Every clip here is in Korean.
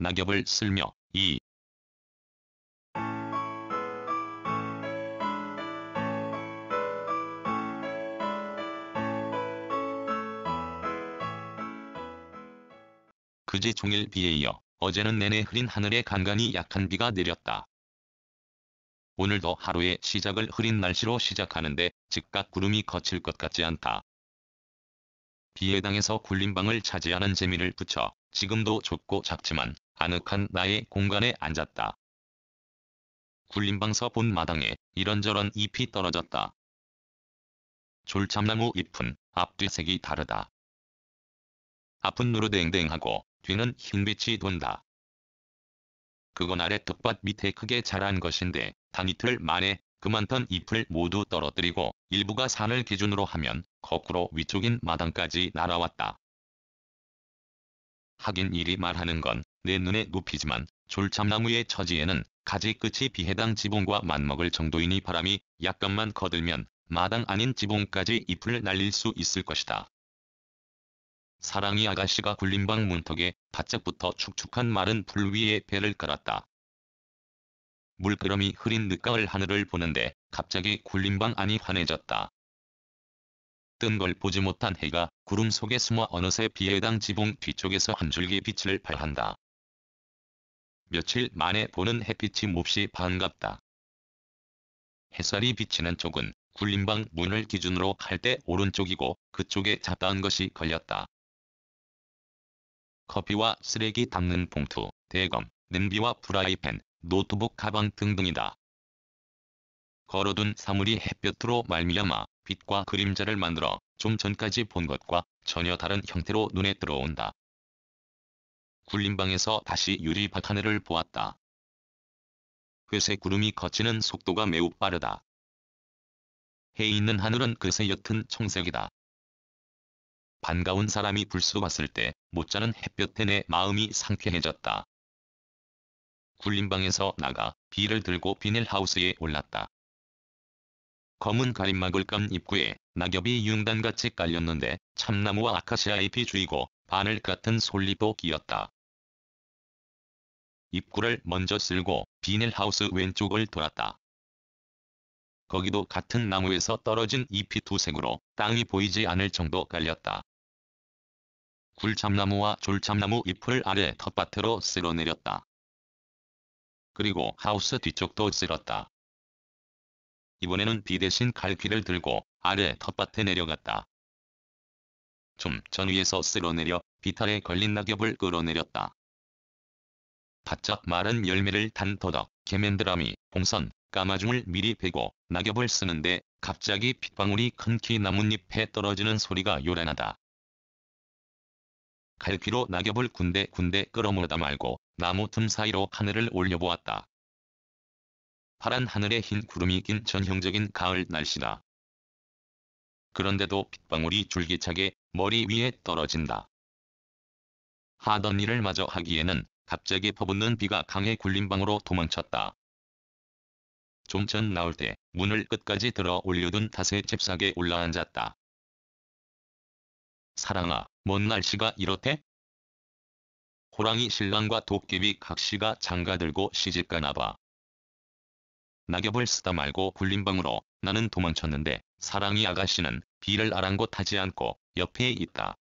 낙엽을 쓸며 이 그제 종일 비에 이어 어제는 내내 흐린 하늘에 간간히 약한 비가 내렸다. 오늘도 하루의 시작을 흐린 날씨로 시작하는데 즉각 구름이 거칠 것 같지 않다. 비에당해서 굴림방을 차지하는 재미를 붙여 지금도 좁고 작지만 아늑한 나의 공간에 앉았다. 굴림방서 본 마당에 이런저런 잎이 떨어졌다. 졸참나무 잎은 앞뒤색이 다르다. 앞은 누르댕댕하고 뒤는 흰빛이 돈다. 그건 아래 텃밭 밑에 크게 자란 것인데 단 이틀 만에 그만턴 잎을 모두 떨어뜨리고 일부가 산을 기준으로 하면 거꾸로 위쪽인 마당까지 날아왔다. 하긴 일이 말하는 건 내 눈에 높이지만 졸참나무의 처지에는 가지 끝이 비해당 지붕과 맞먹을 정도이니 바람이 약간만 거들면 마당 아닌 지붕까지 잎을 날릴 수 있을 것이다. 사랑이 아가씨가 굴림방 문턱에 바짝부터 축축한 마른 풀 위에 배를 깔았다. 물끄러미 흐린 늦가을 하늘을 보는데 갑자기 굴림방 안이 환해졌다. 뜬걸 보지 못한 해가 구름 속에 숨어 어느새 비해당 지붕 뒤쪽에서 한 줄기 빛을 발한다. 며칠 만에 보는 햇빛이 몹시 반갑다. 햇살이 비치는 쪽은 굴림방 문을 기준으로 갈때 오른쪽이고 그쪽에 잡다한 것이 걸렸다. 커피와 쓰레기 담는 봉투, 대검, 냄비와 프라이팬, 노트북 가방 등등이다. 걸어둔 사물이 햇볕으로 말미암아 빛과 그림자를 만들어 좀 전까지 본 것과 전혀 다른 형태로 눈에 들어온다. 굴림방에서 다시 유리밭 하늘을 보았다. 회색 구름이 걷히는 속도가 매우 빠르다. 해 있는 하늘은 그새 옅은 청색이다. 반가운 사람이 불쑥 왔을 때 못자는 햇볕에 내 마음이 상쾌해졌다. 굴림방에서 나가 비를 들고 비닐하우스에 올랐다. 검은 가림막을 깐 입구에 낙엽이 융단같이 깔렸는데 참나무와 아카시아 잎이 주이고 바늘 같은 솔잎도 끼었다. 입구를 먼저 쓸고 비닐하우스 왼쪽을 돌았다. 거기도 같은 나무에서 떨어진 잎이 두색으로 땅이 보이지 않을 정도 깔렸다. 굴참나무와 졸참나무 잎을 아래 텃밭으로 쓸어내렸다. 그리고 하우스 뒤쪽도 쓸었다. 이번에는 비 대신 갈퀴를 들고 아래 텃밭에 내려갔다. 좀 전 위에서 쓸어내려 비탈에 걸린 낙엽을 끌어내렸다. 바짝 마른 열매를 단터덕, 개맨드라미, 봉선, 까마중을 미리 베고 낙엽을 쓰는데 갑자기 핏방울이 큰 키 나뭇잎에 떨어지는 소리가 요란하다. 갈퀴로 낙엽을 군데군데 끌어모으다 말고 나무 틈 사이로 하늘을 올려보았다. 파란 하늘에 흰 구름이 낀 전형적인 가을 날씨다. 그런데도 빗방울이 줄기차게 머리 위에 떨어진다. 하던 일을 마저 하기에는 갑자기 퍼붓는 비가 강에 굴림 방으로 도망쳤다. 좀 전 나올 때 문을 끝까지 들어 올려둔 탓에 잽싸게 올라앉았다. 사랑아, 뭔 날씨가 이렇대? 호랑이 신랑과 도깨비 각시가 장가들고 시집가나봐. 낙엽을 쓰다 말고 굴림방으로 나는 도망쳤는데 사랑이 아가씨는 비를 아랑곳하지 않고 옆에 있다.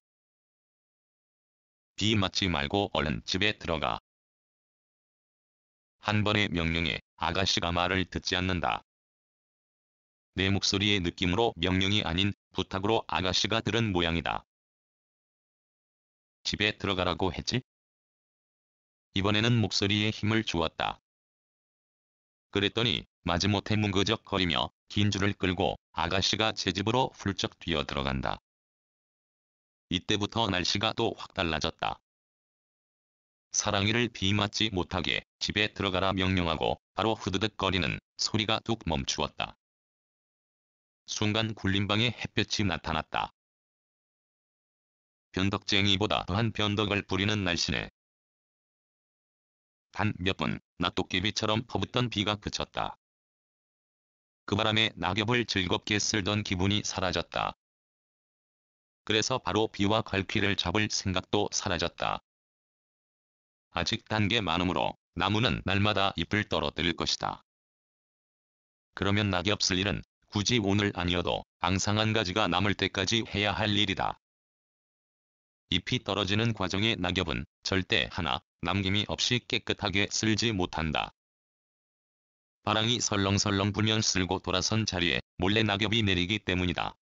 비 맞지 말고 얼른 집에 들어가. 한 번의 명령에 아가씨가 말을 듣지 않는다. 내 목소리의 느낌으로 명령이 아닌 부탁으로 아가씨가 들은 모양이다. 집에 들어가라고 했지? 이번에는 목소리에 힘을 주었다. 그랬더니 마지못해 뭉그적거리며 긴 줄을 끌고 아가씨가 제 집으로 훌쩍 뛰어들어간다. 이때부터 날씨가 또 확 달라졌다. 사랑이를 비맞지 못하게 집에 들어가라 명령하고 바로 후드득거리는 소리가 뚝 멈추었다. 순간 굴림방에 햇볕이 나타났다. 변덕쟁이보다 더한 변덕을 부리는 날씨네. 단 몇 분, 낫도깨비처럼 퍼붓던 비가 그쳤다. 그 바람에 낙엽을 즐겁게 쓸던 기분이 사라졌다. 그래서 바로 비와 갈퀴를 잡을 생각도 사라졌다. 아직 단계 많으므로 나무는 날마다 잎을 떨어뜨릴 것이다. 그러면 낙엽 쓸 일은 굳이 오늘 아니어도 앙상 한 가지가 남을 때까지 해야 할 일이다. 잎이 떨어지는 과정의 낙엽은 절대 하나 남김이 없이 깨끗하게 쓸지 못한다. 바람이 설렁설렁 불면 쓸고 돌아선 자리에 몰래 낙엽이 내리기 때문이다.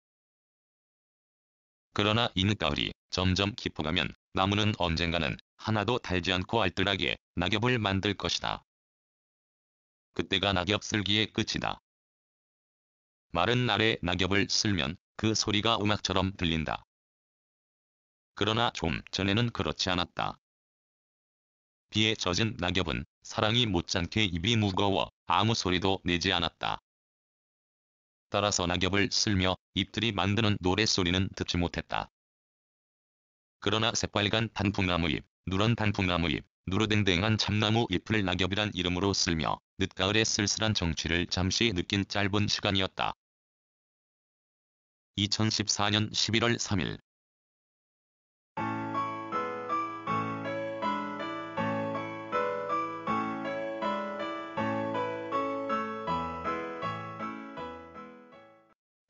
그러나 이늦가을이 점점 깊어가면 나무는 언젠가는 하나도 달지 않고 알뜰하게 낙엽을 만들 것이다. 그때가 낙엽 쓸기의 끝이다. 마른 날에 낙엽을 쓸면 그 소리가 음악처럼 들린다. 그러나 좀 전에는 그렇지 않았다. 비에 젖은 낙엽은 사랑이 못지않게 입이 무거워 아무 소리도 내지 않았다. 따라서 낙엽을 쓸며 잎들이 만드는 노래소리는 듣지 못했다. 그러나 새빨간 단풍나무 잎, 누런 단풍나무 잎, 누르댕댕한 참나무 잎을 낙엽이란 이름으로 쓸며 늦가을의 쓸쓸한 정취를 잠시 느낀 짧은 시간이었다. 2014년 11월 3일